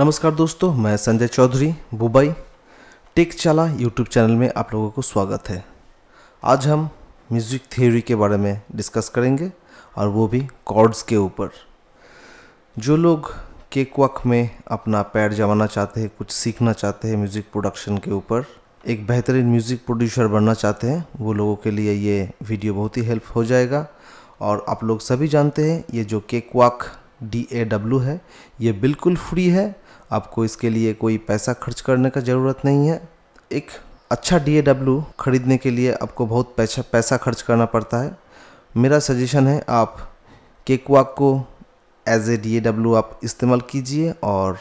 नमस्कार दोस्तों मैं संजय चौधरी बुबई टेक चाला यूट्यूब चैनल में आप लोगों को स्वागत है आज हम म्यूज़िक थ्योरी के बारे में डिस्कस करेंगे और वो भी कॉर्ड्स के ऊपर जो लोग केक वक में अपना पैर जमाना चाहते हैं कुछ सीखना चाहते हैं म्यूज़िक प्रोडक्शन के ऊपर एक बेहतरीन म्यूज़िक प्रोड्यूसर बनना चाहते हैं वो लोगों के लिए ये वीडियो बहुत ही हेल्प हो जाएगा और आप लोग सभी जानते हैं ये जो Cakewalk D A W है ये बिल्कुल फ्री है आपको इसके लिए कोई पैसा खर्च करने का ज़रूरत नहीं है एक अच्छा डी ख़रीदने के लिए आपको बहुत पैसा पैसा खर्च करना पड़ता है मेरा सजेशन है आप केकवाक को एज ए डी आप इस्तेमाल कीजिए और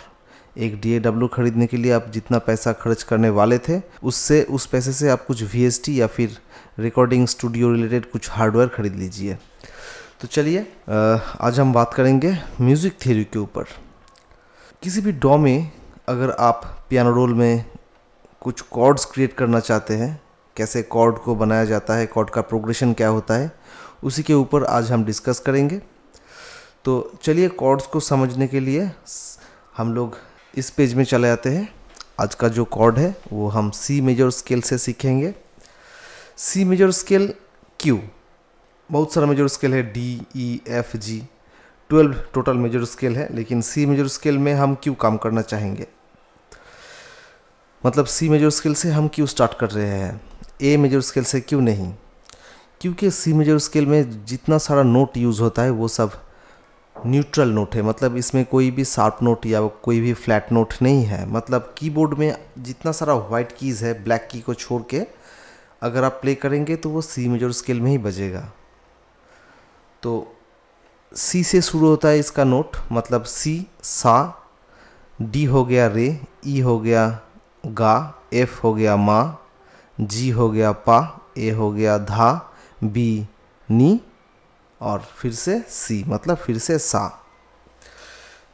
एक डी ख़रीदने के लिए आप जितना पैसा खर्च करने वाले थे उससे उस पैसे से आप कुछ वी या फिर रिकॉर्डिंग स्टूडियो रिलेटेड कुछ हार्डवेयर ख़रीद लीजिए तो चलिए आज हम बात करेंगे म्यूज़िक थ्योरी के ऊपर किसी भी डॉ में अगर आप पियानो रोल में कुछ कॉर्ड्स क्रिएट करना चाहते हैं कैसे कॉर्ड को बनाया जाता है कॉर्ड का प्रोग्रेशन क्या होता है उसी के ऊपर आज हम डिस्कस करेंगे तो चलिए कॉर्ड्स को समझने के लिए हम लोग इस पेज में चले आते हैं आज का जो कॉर्ड है वो हम सी मेजर स्केल से सीखेंगे सी मेजर स्केल क्यू बहुत सारा मेजर स्केल है D E F G twelve total major scale है लेकिन सी मेजर स्केल में हम क्यों काम करना चाहेंगे मतलब सी मेजर स्केल से हम क्यों स्टार्ट कर रहे हैं ए मेजर स्केल से क्यों नहीं क्योंकि सी मेजर स्केल में जितना सारा नोट यूज़ होता है वो सब न्यूट्रल नोट है मतलब इसमें कोई भी शार्प नोट या कोई भी फ्लैट नोट नहीं है मतलब कीबोर्ड में जितना सारा वाइट कीज़ है ब्लैक की को छोड़ के अगर आप प्ले करेंगे तो वो सी मेजर स्केल में ही बजेगा तो सी से शुरू होता है इसका नोट मतलब सी सा डी हो गया रे ई e हो गया गा एफ हो गया माँ जी हो गया पा ए हो गया धा बी नी और फिर से सी मतलब फिर से सा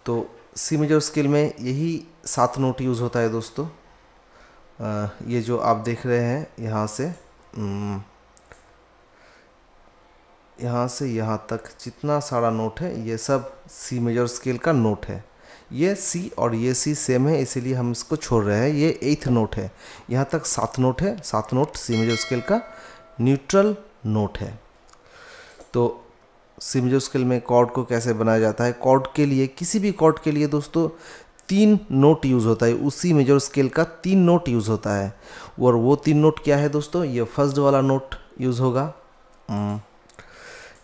तो सी मेजर स्केल में यही सात नोट यूज़ होता है दोस्तों आ, ये जो आप देख रहे हैं यहाँ से यहाँ से यहाँ तक जितना सारा नोट है ये सब सी मेजर स्केल का नोट है ये सी और ये सी सेम है इसीलिए हम इसको छोड़ रहे हैं ये एथ नोट है यहाँ तक सात नोट है सात नोट सी मेजर स्केल का न्यूट्रल नोट है तो सी मेजर स्केल में कॉर्ड को कैसे बनाया जाता है कॉर्ड के लिए किसी भी कॉर्ड के लिए दोस्तों तीन नोट यूज़ होता है उसी मेजर स्केल का तीन नोट यूज़ होता है और वो तीन नोट क्या है दोस्तों ये फर्स्ट वाला नोट यूज़ होगा hmm.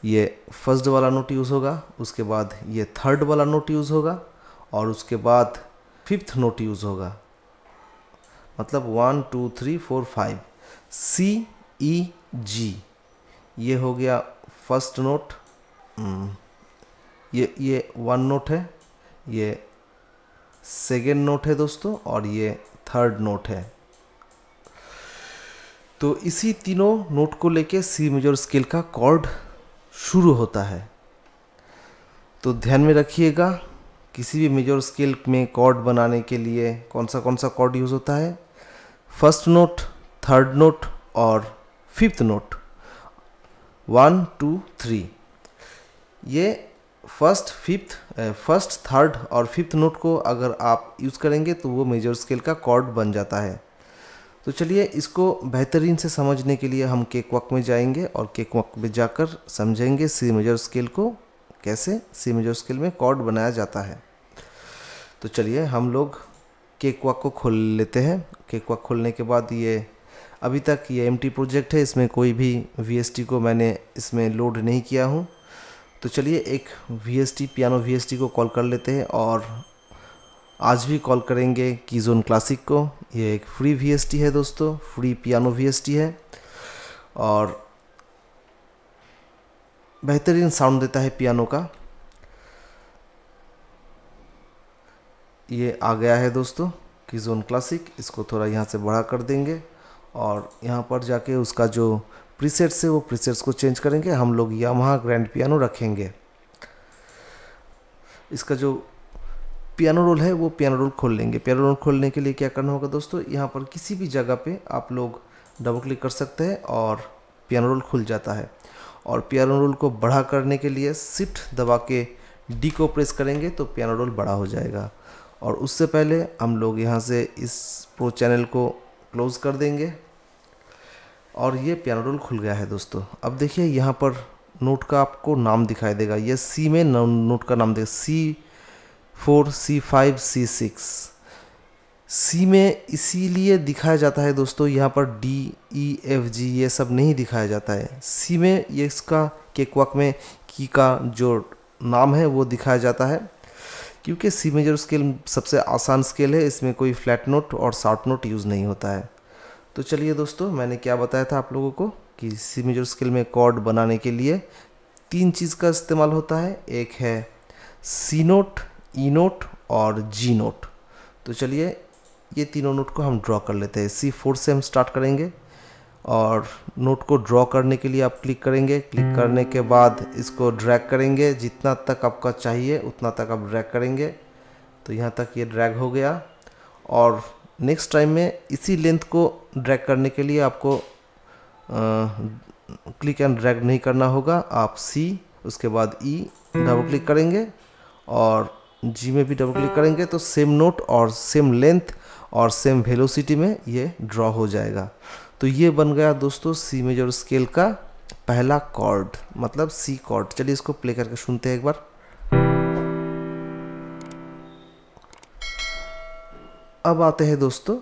ये फर्स्ट वाला नोट यूज़ होगा उसके बाद ये थर्ड वाला नोट यूज़ होगा और उसके बाद फिफ्थ नोट यूज़ होगा मतलब one two three four five C E G ये हो गया फर्स्ट नोट hmm। ये ये वन नोट है ये सेकेंड नोट है दोस्तों और ये थर्ड नोट है तो इसी तीनों नोट को लेके सी मेजर स्केल का कॉर्ड शुरू होता है तो ध्यान में रखिएगा किसी भी मेजर स्केल में कॉर्ड बनाने के लिए कौन सा कौन सा कॉर्ड यूज़ होता है फर्स्ट नोट थर्ड नोट और fifth note one two three ये फर्स्ट फिफ्थ फर्स्ट थर्ड और फिफ्थ नोट को अगर आप यूज़ करेंगे तो वो मेजर स्केल का कॉर्ड बन जाता है तो चलिए इसको बेहतरीन से समझने के लिए हम केक वक में जाएंगे और केक वक में जाकर समझेंगे सी मेजर स्केल को कैसे सी मेजर स्केल में कॉर्ड बनाया जाता है तो चलिए हम लोग केक वक को खोल लेते हैं केक वक खोलने के बाद ये अभी तक ये एम प्रोजेक्ट है इसमें कोई भी वी को मैंने इसमें लोड नहीं किया हूँ तो चलिए एक V S T piano V S T को कॉल कर लेते हैं और आज भी कॉल करेंगे कीज़ोन क्लासिक को ये एक फ्री वी है दोस्तों फ्री पियानो वी है और बेहतरीन साउंड देता है पियानो का ये आ गया है दोस्तों कीजोन क्लासिक इसको थोड़ा यहाँ से बढ़ा कर देंगे और यहाँ पर जाके उसका जो प्रीसेट्स है वो प्रीसेट्स को चेंज करेंगे हम लोग यामाहा ग्रैंड पियानो रखेंगे इसका जो पियानो रोल है वो पियानो रोल खोल लेंगे पियानो रोल खोलने के लिए क्या करना होगा दोस्तों यहाँ पर किसी भी जगह पे आप लोग डबल क्लिक कर सकते हैं और पियानो रोल खुल जाता है और पियानो रोल को बढ़ा करने के लिए शिफ्ट दबा के डी को प्रेस करेंगे तो पियानो रोल बड़ा हो जाएगा और उससे पहले हम लोग यहाँ से इस प्रो चैनल को क्लोज़ कर देंगे और ये पियानो रोल खुल गया है दोस्तों अब देखिए यहाँ पर नोट का आपको नाम दिखाई देगा यह सी में नोट का नाम देगा C four C five C six C में इसीलिए दिखाया जाता है दोस्तों यहाँ पर डी ई एफ जी ये सब नहीं दिखाया जाता है सी में ये इसका केकवाक में की का जो नाम है वो दिखाया जाता है क्योंकि सी मेजर स्केल सबसे आसान स्केल है इसमें कोई फ्लैट नोट और शार्ट नोट यूज़ नहीं होता है तो चलिए दोस्तों मैंने क्या बताया था आप लोगों को कि सी मेजर स्केल में कॉर्ड बनाने के लिए तीन चीज़ का इस्तेमाल होता है एक है सी नोट ई नोट और जी नोट तो चलिए ये तीनों नोट को हम ड्रॉ कर लेते हैं सी फोर से हम स्टार्ट करेंगे और नोट को ड्रॉ करने के लिए आप क्लिक करेंगे क्लिक करने के बाद इसको ड्रैग करेंगे जितना तक आपका चाहिए उतना तक आप ड्रैग करेंगे तो यहाँ तक ये ड्रैग हो गया और नेक्स्ट टाइम में इसी लेंथ को ड्रैग करने के लिए आपको आ, क्लिक एंड ड्रैग नहीं करना होगा आप सी उसके बाद ई डबल क्लिक करेंगे और जी में भी डबल क्लिक करेंगे तो सेम नोट और सेम लेंथ और सेम वेलोसिटी में ये ड्रॉ हो जाएगा तो ये बन गया दोस्तों सी मेजर स्केल का पहला कॉर्ड मतलब सी कॉर्ड चलिए इसको प्ले करके सुनते हैं एक बार अब आते हैं दोस्तों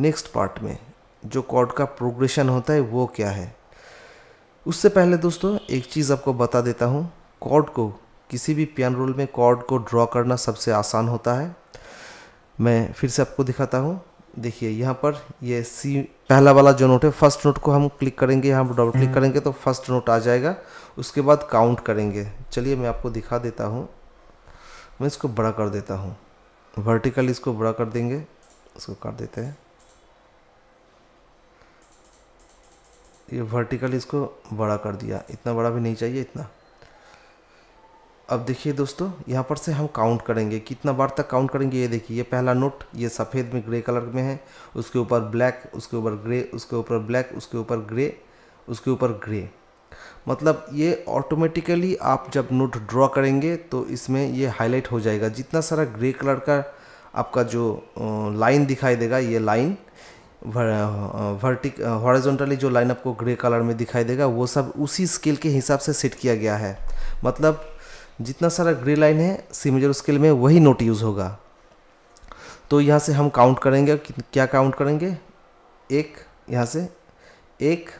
नेक्स्ट पार्ट में जो कॉर्ड का प्रोग्रेशन होता है वो क्या है उससे पहले दोस्तों एक चीज़ आपको बता देता हूँ कॉर्ड को किसी भी पियानो रोल में कॉर्ड को ड्रॉ करना सबसे आसान होता है मैं फिर से आपको दिखाता हूँ देखिए यहाँ पर ये सी पहला वाला जो नोट है फर्स्ट नोट को हम क्लिक करेंगे यहाँ पर डबल क्लिक करेंगे तो फर्स्ट नोट आ जाएगा उसके बाद काउंट करेंगे चलिए मैं आपको दिखा देता हूँ मैं इसको बड़ा कर देता हूँ वर्टिकल इसको बड़ा कर देंगे इसको कर देते हैं ये वर्टिकल इसको बड़ा कर दिया इतना बड़ा भी नहीं चाहिए इतना अब देखिए दोस्तों यहाँ पर से हम काउंट करेंगे कितना बार तक काउंट करेंगे ये देखिए ये पहला नोट ये सफ़ेद में ग्रे कलर में है उसके ऊपर ब्लैक उसके ऊपर ग्रे उसके ऊपर ब्लैक उसके ऊपर ग्रे उसके ऊपर ग्रे मतलब ये ऑटोमेटिकली आप जब नोट ड्रॉ करेंगे तो इसमें ये हाईलाइट हो जाएगा जितना सारा ग्रे कलर का आपका जो लाइन दिखाई देगा ये लाइन वर्टिक हॉरिजॉन्टली जो लाइन आपको ग्रे कलर में दिखाई देगा वो सब उसी स्केल के हिसाब से सेट किया गया है मतलब जितना सारा ग्रे लाइन है सी मेजर स्केल में वही नोट यूज़ होगा तो यहाँ से हम काउंट करेंगे क्या काउंट करेंगे एक यहाँ से एक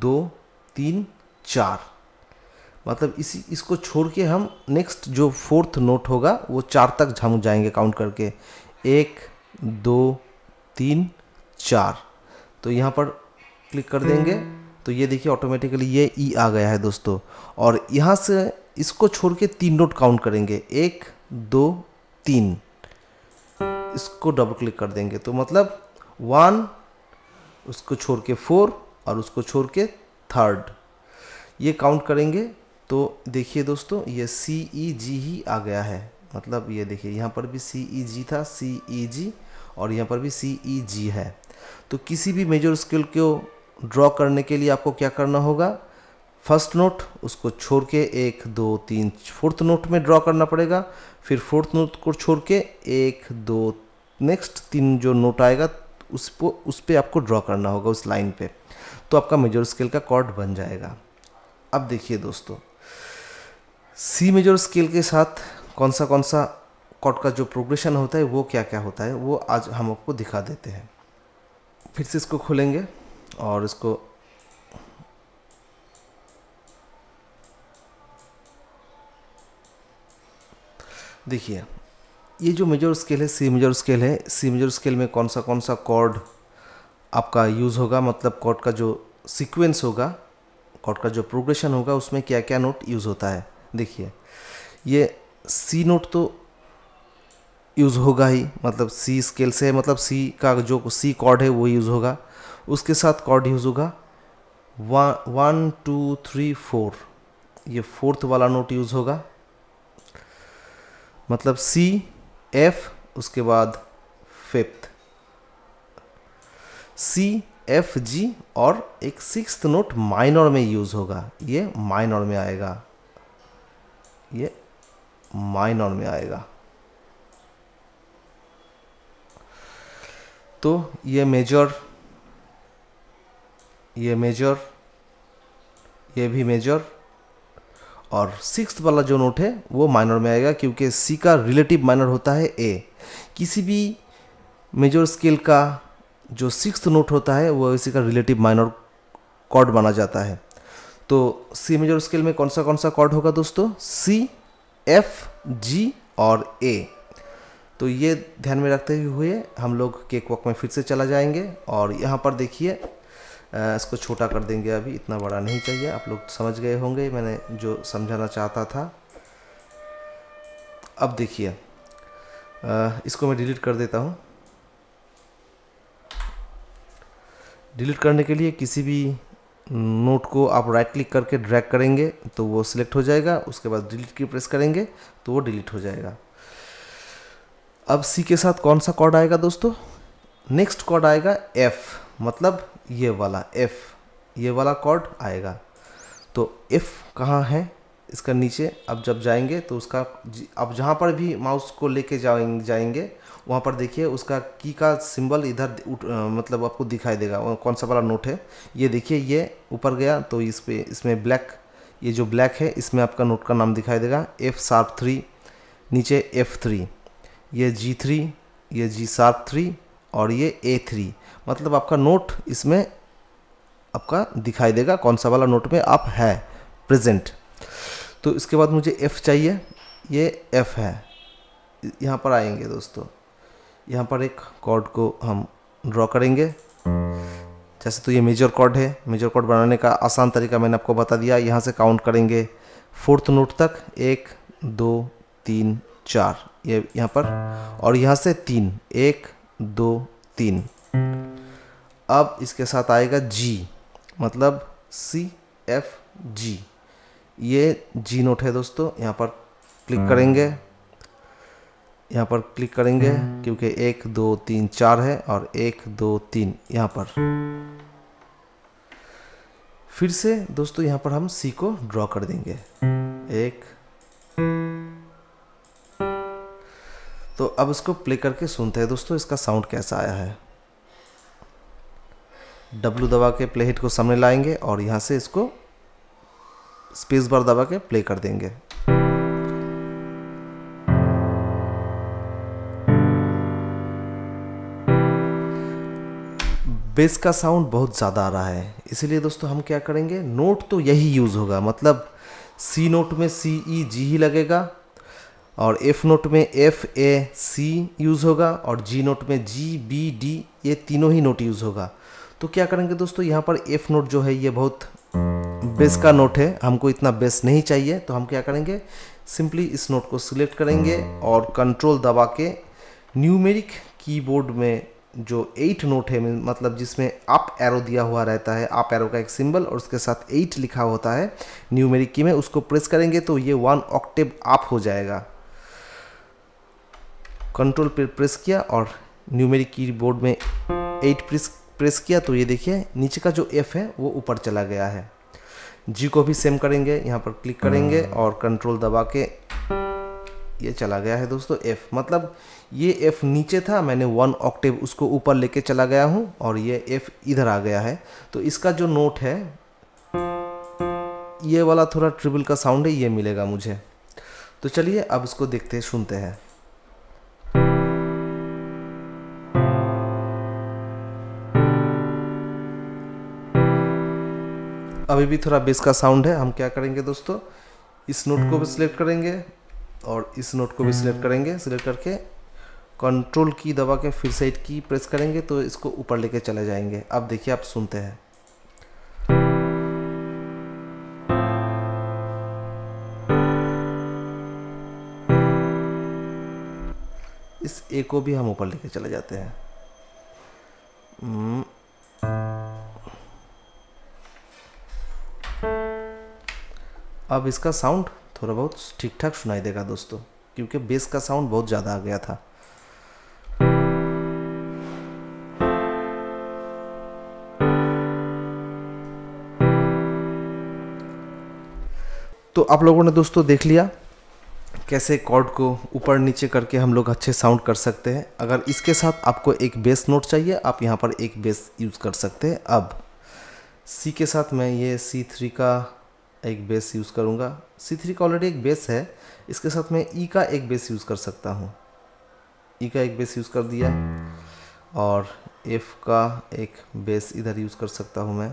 दो तीन चार मतलब इसी इसको छोड़ के हम नेक्स्ट जो फोर्थ नोट होगा वो चार तक हम जाएंगे काउंट करके एक दो तीन चार तो यहाँ पर क्लिक कर देंगे हम्म। तो ये देखिए ऑटोमेटिकली ये ई e आ गया है दोस्तों और यहाँ से इसको छोड़ के तीन नोट काउंट करेंगे एक दो तीन इसको डबल क्लिक कर देंगे तो मतलब वन उसको छोड़ के फोर और उसको छोड़ के थर्ड ये काउंट करेंगे तो देखिए दोस्तों ये सी ई जी ही आ गया है मतलब ये देखिए यहाँ पर भी सी ई जी था सी ई जी और यहाँ पर भी सी ई जी है तो किसी भी मेजर स्केल को ड्रॉ करने के लिए आपको क्या करना होगा फर्स्ट नोट उसको छोड़ के एक दो तीन फोर्थ नोट में ड्रॉ करना पड़ेगा फिर फोर्थ नोट को छोड़ के एक दो नेक्स्ट तीन जो नोट आएगा पर उस पर आपको ड्रॉ करना होगा उस लाइन पे तो आपका मेजर स्केल का कॉर्ड बन जाएगा अब देखिए दोस्तों सी मेजर स्केल के साथ कौन सा कौन सा कॉर्ड का जो प्रोग्रेशन होता है वो क्या क्या होता है वो आज हम आपको दिखा देते हैं फिर से इसको खोलेंगे और इसको देखिए ये जो मेजर स्केल है सी मेजर स्केल है सी मेजर स्केल में कौन सा कौन सा कॉर्ड आपका यूज़ होगा मतलब कॉर्ड का जो सीक्वेंस होगा कॉर्ड का जो प्रोग्रेशन होगा उसमें क्या क्या नोट यूज़ होता है देखिए ये सी नोट तो यूज़ होगा ही मतलब सी स्केल से मतलब सी का जो सी कॉर्ड है वो यूज़ होगा उसके साथ कॉर्ड यूज़ होगा one one two three four ये फोर्थ वाला नोट यूज़ होगा मतलब सी एफ उसके बाद फिफ्थ सी एफ जी और एक सिक्स नोट माइनर में यूज होगा ये माइनर में आएगा ये माइनर में आएगा तो ये मेजर ये मेजर ये भी मेजर और सिक्स वाला जो नोट है वो माइनर में आएगा क्योंकि सी का रिलेटिव माइनर होता है ए किसी भी मेजर स्केल का जो सिक्स नोट होता है वो इसी का रिलेटिव माइनर कॉर्ड माना जाता है तो सी मेजर स्केल में कौन सा कौन सा कॉर्ड होगा दोस्तों सी एफ जी और ए तो ये ध्यान में रखते हुए हम लोग केक वॉक में फिर से चला जाएंगे और यहाँ पर देखिए इसको छोटा कर देंगे अभी इतना बड़ा नहीं चाहिए आप लोग समझ गए होंगे मैंने जो समझाना चाहता था अब देखिए इसको मैं डिलीट कर देता हूँ डिलीट करने के लिए किसी भी नोट को आप राइट क्लिक करके ड्रैग करेंगे तो वो सिलेक्ट हो जाएगा उसके बाद डिलीट की प्रेस करेंगे तो वो डिलीट हो जाएगा अब सी के साथ कौन सा कॉर्ड आएगा दोस्तों नेक्स्ट कॉर्ड आएगा एफ मतलब ये वाला एफ ये वाला कॉर्ड आएगा तो एफ कहाँ है इसका नीचे अब जब जाएंगे तो उसका अब जहाँ पर भी माउस को लेके जाएंगे जाएंगे वहाँ पर देखिए उसका की का सिंबल इधर आ, मतलब आपको दिखाई देगा कौन सा वाला नोट है ये देखिए ये ऊपर गया तो इस पर इसमें ब्लैक ये जो ब्लैक है इसमें आपका नोट का नाम दिखाई देगा एफ सार्प थ्री नीचे एफ थ्री ये जी थ्री ये जी सार्प थ्री और ये ए थ्री मतलब आपका नोट इसमें आपका दिखाई देगा कौन सा वाला नोट में आप है प्रेजेंट तो इसके बाद मुझे एफ़ चाहिए ये एफ़ है यहाँ पर आएंगे दोस्तों यहाँ पर एक कॉर्ड को हम ड्रॉ करेंगे जैसे तो ये मेजर कॉर्ड है मेजर कॉर्ड बनाने का आसान तरीका मैंने आपको बता दिया यहाँ से काउंट करेंगे फोर्थ नोट तक एक दो तीन चार ये यह यहाँ पर और यहाँ से तीन एक दो तीन अब इसके साथ आएगा जी मतलब सी एफ जी ये जी नोट है दोस्तों यहाँ पर क्लिक हम्म। करेंगे यहाँ पर क्लिक करेंगे हम्म। क्योंकि एक दो तीन चार है और एक दो तीन यहाँ पर फिर से दोस्तों यहाँ पर हम सी को ड्रॉ कर देंगे एक तो अब इसको प्ले करके सुनते हैं दोस्तों इसका साउंड कैसा आया है डब्लू दबा के प्ले हिट को सामने लाएंगे और यहाँ से इसको स्पेस बार दबा के प्ले कर देंगे बेस का साउंड बहुत ज़्यादा आ रहा है इसीलिए दोस्तों हम क्या करेंगे नोट तो यही यूज़ होगा मतलब सी नोट में सी ई जी ही लगेगा और एफ नोट में एफ ए सी यूज़ होगा और जी नोट में जी बी डी ये तीनों ही नोट यूज़ होगा तो क्या करेंगे दोस्तों यहाँ पर एफ नोट जो है ये बहुत बेस का नोट है हमको इतना बेस नहीं चाहिए तो हम क्या करेंगे सिंपली इस नोट को सिलेक्ट करेंगे और कंट्रोल दबा के न्यूमेरिक कीबोर्ड में जो एट नोट है मतलब जिसमें अप एरो दिया हुआ रहता है अप एरो का एक सिंबल और उसके साथ एट लिखा होता है न्यूमेरिक की में उसको प्रेस करेंगे तो ये वन ऑक्टेव अप हो जाएगा कंट्रोल पे प्रेस किया और न्यूमेरिक कीबोर्ड में एट प्रेस प्रेस किया तो ये देखिए नीचे का जो एफ़ है वो ऊपर चला गया है जी को भी सेम करेंगे यहाँ पर क्लिक करेंगे हम्म। और कंट्रोल दबा के ये चला गया है दोस्तों एफ़ मतलब ये एफ़ नीचे था मैंने वन ऑक्टिव उसको ऊपर लेके चला गया हूँ और ये एफ़ इधर आ गया है तो इसका जो नोट है ये वाला थोड़ा ट्रिबल का साउंड है ये मिलेगा मुझे तो चलिए अब इसको देखते सुनते हैं अभी भी थोड़ा बेस का साउंड है हम क्या करेंगे दोस्तों इस नोट को भी सिलेक्ट हम्म। करेंगे और इस नोट को भी सिलेक्ट हम्म। करेंगे सिलेक्ट करके कंट्रोल की दबा के फिर साइड की प्रेस करेंगे तो इसको ऊपर लेके चले जाएंगे अब देखिए आप सुनते हैं इस ए को भी हम ऊपर लेके चले जाते हैं हम्म। अब इसका साउंड थोड़ा बहुत ठीक ठाक सुनाई देगा दोस्तों क्योंकि बेस का साउंड बहुत ज़्यादा आ गया था तो आप लोगों ने दोस्तों देख लिया कैसे कॉर्ड को ऊपर नीचे करके हम लोग अच्छे साउंड कर सकते हैं अगर इसके साथ आपको एक बेस नोट चाहिए आप यहाँ पर एक बेस यूज़ कर सकते हैं अब सी के साथ मैं ये सी थ्री का एक बेस यूज़ करूँगा सी थ्री का ऑलरेडी एक बेस है इसके साथ मैं ई e का एक बेस यूज़ कर सकता हूँ ई e का एक बेस यूज़ कर दिया और एफ का एक बेस इधर यूज़ कर सकता हूँ मैं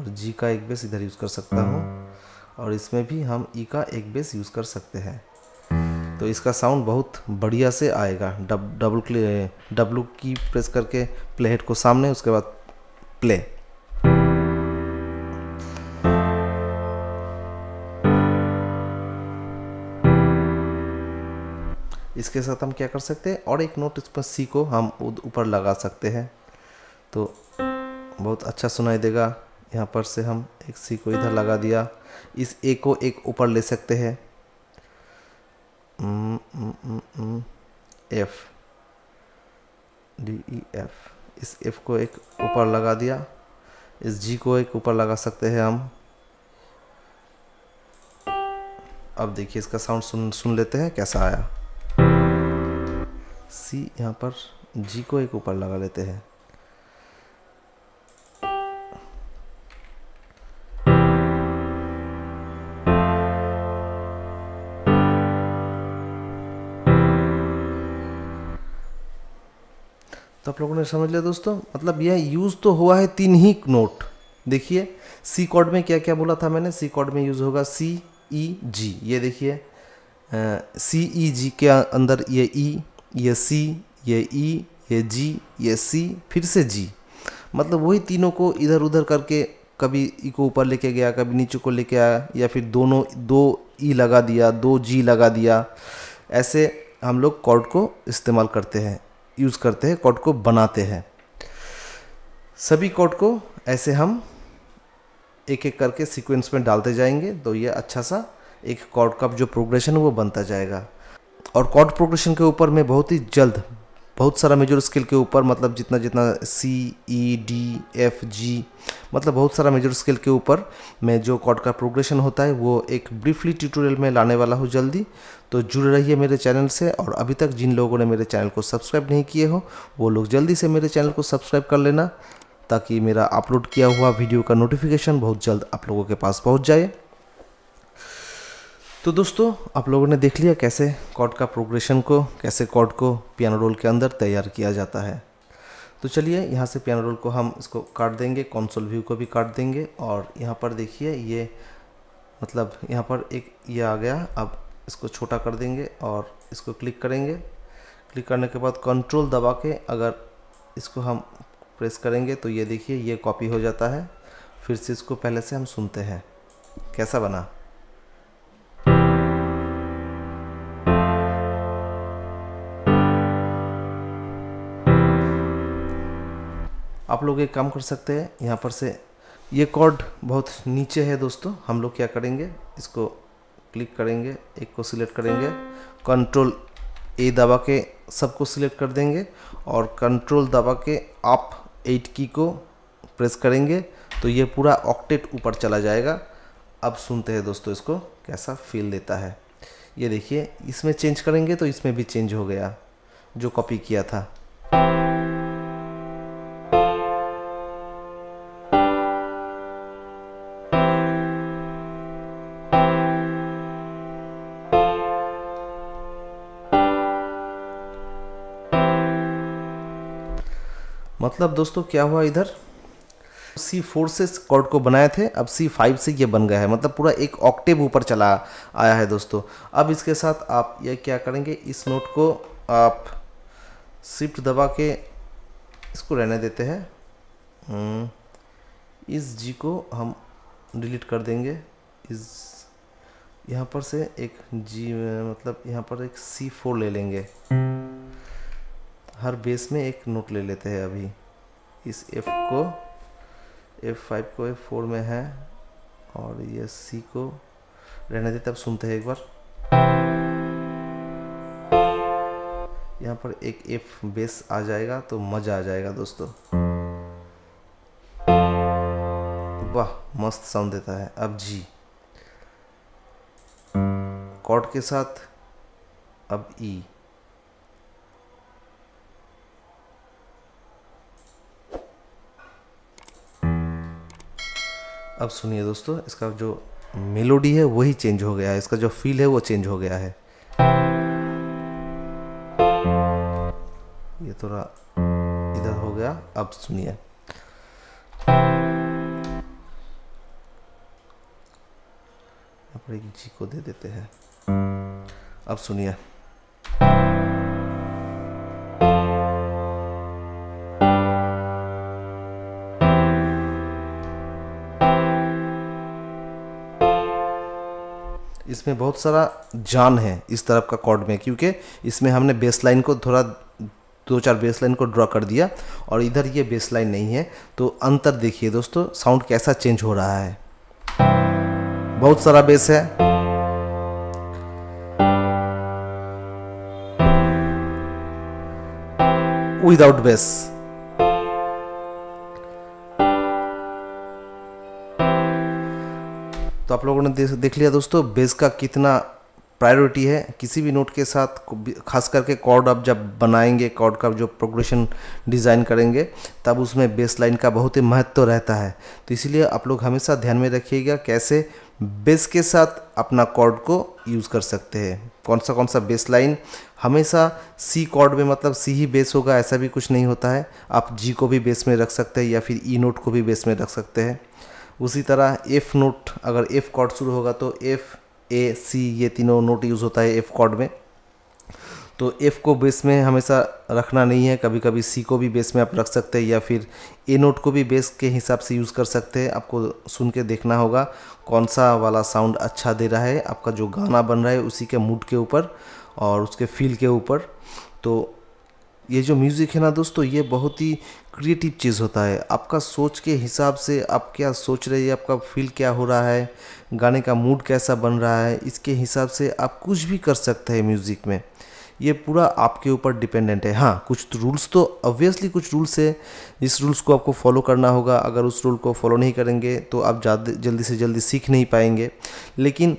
और जी का एक बेस इधर यूज़ कर सकता हूँ और इसमें भी हम ई e का एक बेस यूज़ कर सकते हैं तो इसका साउंड बहुत बढ़िया से आएगा डब डबल डब्लू की प्रेस करके प्ले हेड को सामने उसके बाद प्ले इसके साथ हम क्या कर सकते हैं और एक नोट इस पर सी को हम ऊपर लगा सकते हैं तो बहुत अच्छा सुनाई देगा यहाँ पर से हम एक सी को इधर लगा दिया इस ए को एक ऊपर ले सकते हैं एफ डी ई एफ इस एफ को एक ऊपर लगा दिया इस जी को एक ऊपर लगा सकते हैं हम अब देखिए इसका साउंड सुन सुन लेते हैं कैसा आया सी यहाँ पर जी को एक ऊपर लगा लेते हैं तो आप लोगों ने समझ लिया दोस्तों मतलब यह यूज़ तो हुआ है तीन ही नोट देखिए सी कॉर्ड में क्या क्या बोला था मैंने सी कॉर्ड में यूज़ होगा सी ई जी ये देखिए सी ई जी के अंदर ये ई e, ये सी ये ई ये जी ये सी फिर से जी मतलब वही तीनों को इधर उधर करके कभी ई को ऊपर लेके गया कभी नीचे को लेके आया या फिर दोनों दो ई लगा दिया दो जी लगा दिया ऐसे हम लोग कॉर्ड को इस्तेमाल करते हैं यूज़ करते हैं कॉर्ड को बनाते हैं सभी कॉर्ड को ऐसे हम एक एक करके सीक्वेंस में डालते जाएंगे तो ये अच्छा सा एक कॉर्ड का जो प्रोग्रेशन वो बनता जाएगा और कॉर्ड प्रोग्रेशन के ऊपर मैं बहुत ही जल्द बहुत सारा मेजर स्केल के ऊपर मतलब जितना जितना सी ई डी एफ जी मतलब बहुत सारा मेजर स्केल के ऊपर मैं जो कॉड का प्रोग्रेशन होता है वो एक ब्रीफली ट्यूटोरियल में लाने वाला हूँ जल्दी तो जुड़े रहिए मेरे चैनल से और अभी तक जिन लोगों ने मेरे चैनल को सब्सक्राइब नहीं किए हो वो लोग जल्दी से मेरे चैनल को सब्सक्राइब कर लेना ताकि मेरा अपलोड किया हुआ वीडियो का नोटिफिकेशन बहुत जल्द आप लोगों के पास पहुँच जाए तो दोस्तों आप लोगों ने देख लिया कैसे कॉर्ड का प्रोग्रेशन को कैसे कॉर्ड को पियानो रोल के अंदर तैयार किया जाता है तो चलिए यहाँ से पियानो रोल को हम इसको काट देंगे कॉन्सोल व्यू को भी काट देंगे और यहाँ पर देखिए ये मतलब यहाँ पर एक ये आ गया अब इसको छोटा कर देंगे और इसको क्लिक करेंगे क्लिक करने के बाद कंट्रोल दबा के अगर इसको हम प्रेस करेंगे तो ये देखिए ये कॉपी हो जाता है फिर से इसको पहले से हम सुनते हैं कैसा बना आप लोग एक काम कर सकते हैं यहाँ पर से ये कॉर्ड बहुत नीचे है दोस्तों हम लोग क्या करेंगे इसको क्लिक करेंगे एक को सिलेक्ट करेंगे कंट्रोल ए दबा के सबको सिलेक्ट कर देंगे और कंट्रोल दबा के आप एट की को प्रेस करेंगे तो ये पूरा ऑक्टेट ऊपर चला जाएगा अब सुनते हैं दोस्तों इसको कैसा फील देता है ये देखिए इसमें चेंज करेंगे तो इसमें भी चेंज हो गया जो कॉपी किया था मतलब दोस्तों क्या हुआ इधर सी फोर से कॉर्ड को बनाए थे अब सी फाइव से ये बन गया है मतलब पूरा एक ऑक्टेव ऊपर चला आया है दोस्तों अब इसके साथ आप ये क्या करेंगे इस नोट को आप शिफ्ट दबा के इसको रहने देते हैं हम्म, इस जी को हम डिलीट कर देंगे इस यहाँ पर से एक जी मतलब यहाँ पर एक सी फोर ले लेंगे हर बेस में एक नोट ले लेते हैं अभी इस एफ को एफ फाइव को एफ फोर में है और ये सी को रहने देते अब सुनते हैं एक बार यहाँ पर एक एफ बेस आ जाएगा तो मज़ा आ जाएगा दोस्तों वाह मस्त साउंड देता है अब जी कॉर्ड के साथ अब ई e. अब सुनिए दोस्तों इसका जो मेलोडी है वही चेंज हो गया है इसका जो फील है वो चेंज हो गया है ये थोड़ा इधर हो गया अब सुनिए एक जी को दे देते हैं अब सुनिए इसमें बहुत सारा जान है इस तरफ का कॉर्ड में क्योंकि इसमें हमने बेस लाइन को थोड़ा दो चार बेस लाइन को ड्रॉ कर दिया और इधर ये बेस लाइन नहीं है तो अंतर देखिए दोस्तों साउंड कैसा चेंज हो रहा है बहुत सारा बेस है विदाउट बेस तो आप लोगों ने देख लिया दोस्तों बेस का कितना प्रायोरिटी है किसी भी नोट के साथ खास करके कॉर्ड आप जब बनाएंगे कॉर्ड का जो प्रोग्रेशन डिज़ाइन करेंगे तब उसमें बेस लाइन का बहुत ही महत्व तो रहता है तो इसलिए आप लोग हमेशा ध्यान में रखिएगा कैसे बेस के साथ अपना कॉर्ड को यूज़ कर सकते हैं कौन सा कौन सा बेस लाइन हमेशा सी कॉर्ड में मतलब सी ही बेस होगा ऐसा भी कुछ नहीं होता है आप जी को भी बेस में रख सकते हैं या फिर ई e नोट को भी बेस में रख सकते हैं उसी तरह एफ नोट अगर एफ कॉर्ड शुरू होगा तो एफ ए सी ये तीनों नोट यूज़ होता है एफ कॉर्ड में तो एफ़ को बेस में हमेशा रखना नहीं है कभी कभी सी को भी बेस में आप रख सकते हैं या फिर ए नोट को भी बेस के हिसाब से यूज़ कर सकते हैं आपको सुन के देखना होगा कौन सा वाला साउंड अच्छा दे रहा है आपका जो गाना बन रहा है उसी के मूड के ऊपर और उसके फील के ऊपर तो ये जो म्यूज़िक है ना दोस्तों ये बहुत ही क्रिएटिव चीज़ होता है आपका सोच के हिसाब से आप क्या सोच रहे हैं आपका फील क्या हो रहा है गाने का मूड कैसा बन रहा है इसके हिसाब से आप कुछ भी कर सकते हैं म्यूज़िक में ये पूरा आपके ऊपर डिपेंडेंट है हाँ कुछ रूल्स तो ऑब्वियसली तो कुछ रूल्स है जिस रूल्स को आपको फॉलो करना होगा अगर उस रूल को फॉलो नहीं करेंगे तो आप जल्दी से जल्दी सीख नहीं पाएंगे लेकिन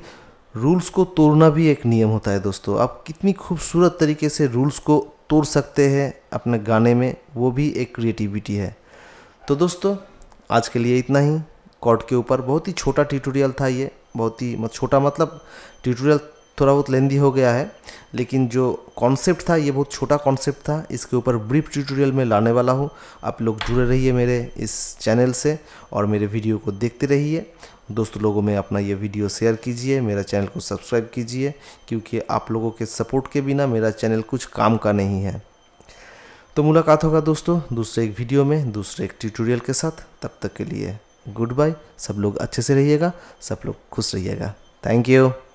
रूल्स को तोड़ना भी एक नियम होता है दोस्तों आप कितनी खूबसूरत तरीके से रूल्स को तोड़ सकते हैं अपने गाने में वो भी एक क्रिएटिविटी है तो दोस्तों आज के लिए इतना ही कॉर्ड के ऊपर बहुत ही छोटा ट्यूटोरियल था ये बहुत ही मत छोटा मतलब ट्यूटोरियल थोड़ा बहुत लेंदी हो गया है लेकिन जो कॉन्सेप्ट था ये बहुत छोटा कॉन्सेप्ट था इसके ऊपर ब्रीफ ट्यूटोरियल में लाने वाला हूँ आप लोग जुड़े रहिए मेरे इस चैनल से और मेरे वीडियो को देखते रहिए दोस्त लोगों में अपना ये वीडियो शेयर कीजिए मेरा चैनल को सब्सक्राइब कीजिए क्योंकि आप लोगों के सपोर्ट के बिना मेरा चैनल कुछ काम का नहीं है तो मुलाकात होगा दोस्तों दूसरे एक वीडियो में दूसरे एक ट्यूटोरियल के साथ तब तक के लिए गुड बाय सब लोग अच्छे से रहिएगा सब लोग खुश रहिएगा थैंक यू